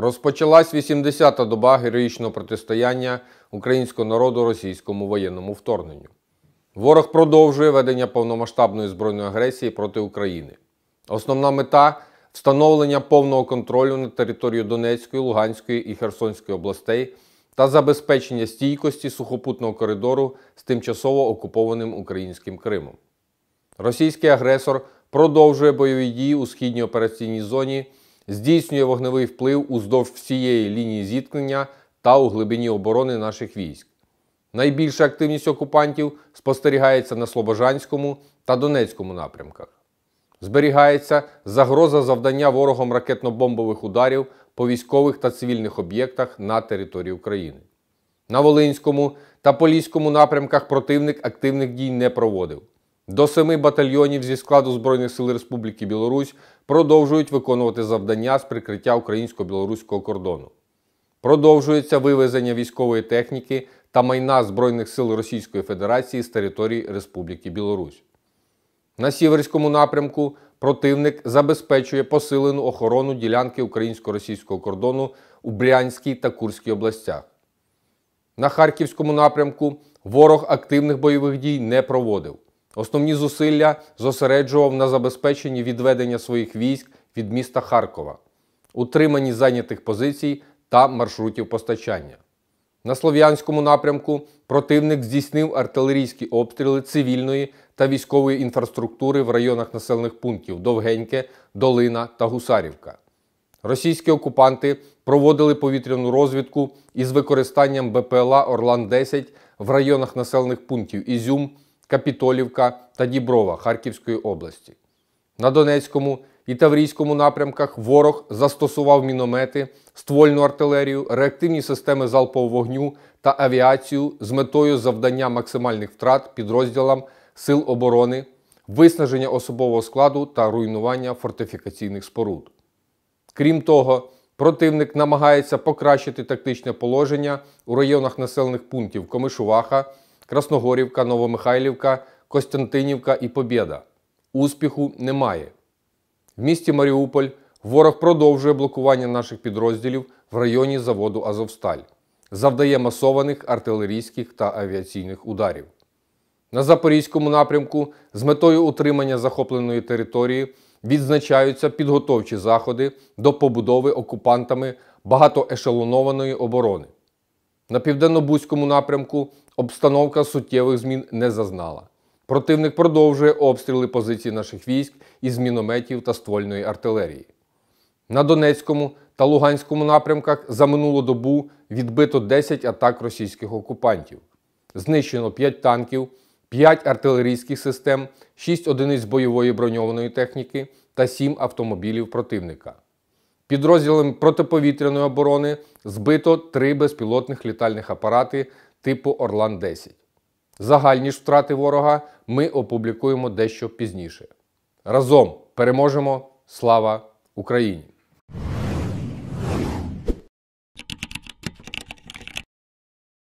Розпочалась 80-та доба героїчного протистояння українського народу російському воєнному вторгненню. Ворог продовжує ведення повномасштабної збройної агресії проти України. Основна мета встановлення повного контролю над територією Донецької, Луганської і Херсонської областей та забезпечення стійкості сухопутного коридору з тимчасово окупованим українським Кримом. Російський агресор продовжує бойові дії у східній операційній зоні здійснює вогневий вплив уздовж всієї лінії зіткнення та у глибині оборони наших військ. Найбільша активність окупантів спостерігається на Слобожанському та Донецькому напрямках. Зберігається загроза завдання ворогом ракетно-бомбових ударів по військових та цивільних об'єктах на території України. На Волинському та Поліському напрямках противник активних дій не проводив. До семи батальйонів зі складу Збройних сил Республіки Білорусь продовжують виконувати завдання з прикриття українсько-білоруського кордону. Продовжується вивезення військової техніки та майна Збройних сил Російської Федерації з території Республіки Білорусь. На сіверському напрямку противник забезпечує посилену охорону ділянки українсько-російського кордону у Брянській та Курській областях. На Харківському напрямку ворог активних бойових дій не проводив. Основні зусилля зосереджував на забезпеченні відведення своїх військ від міста Харкова, утриманні зайнятих позицій та маршрутів постачання. На слов'янському напрямку противник здійснив артилерійські обстріли цивільної та військової інфраструктури в районах населених пунктів Довгеньке, Долина та Гусарівка. Російські окупанти проводили повітряну розвідку із використанням БПЛА Орлан 10 в районах населених пунктів Ізюм. Капітолівка та Діброва Харківської області. На Донецькому і Таврійському напрямках ворог застосував міномети, ствольну артилерію, реактивні системи залпового вогню та авіацію з метою завдання максимальних втрат підрозділам Сил оборони, виснаження особового складу та руйнування фортифікаційних споруд. Крім того, противник намагається покращити тактичне положення у районах населених пунктів Комишуваха. Красногорівка, Новомихайлівка, Костянтинівка і Побєда. Успіху немає. В місті Маріуполь ворог продовжує блокування наших підрозділів в районі заводу Азовсталь, завдає масованих артилерійських та авіаційних ударів. На Запорізькому напрямку з метою утримання захопленої території відзначаються підготовчі заходи до побудови окупантами багатоешелонованої оборони. На південно-бузькому напрямку обстановка суттєвих змін не зазнала. Противник продовжує обстріли позицій наших військ із мінометів та ствольної артилерії. На Донецькому та Луганському напрямках за минулу добу відбито 10 атак російських окупантів. Знищено 5 танків, 5 артилерійських систем, 6 одиниць бойової броньованої техніки та 7 автомобілів противника. Підрозділом протиповітряної оборони збито три безпілотних літальних апарати типу Орлан-10. Загальні ж втрати ворога ми опублікуємо дещо пізніше. Разом переможемо! Слава Україні!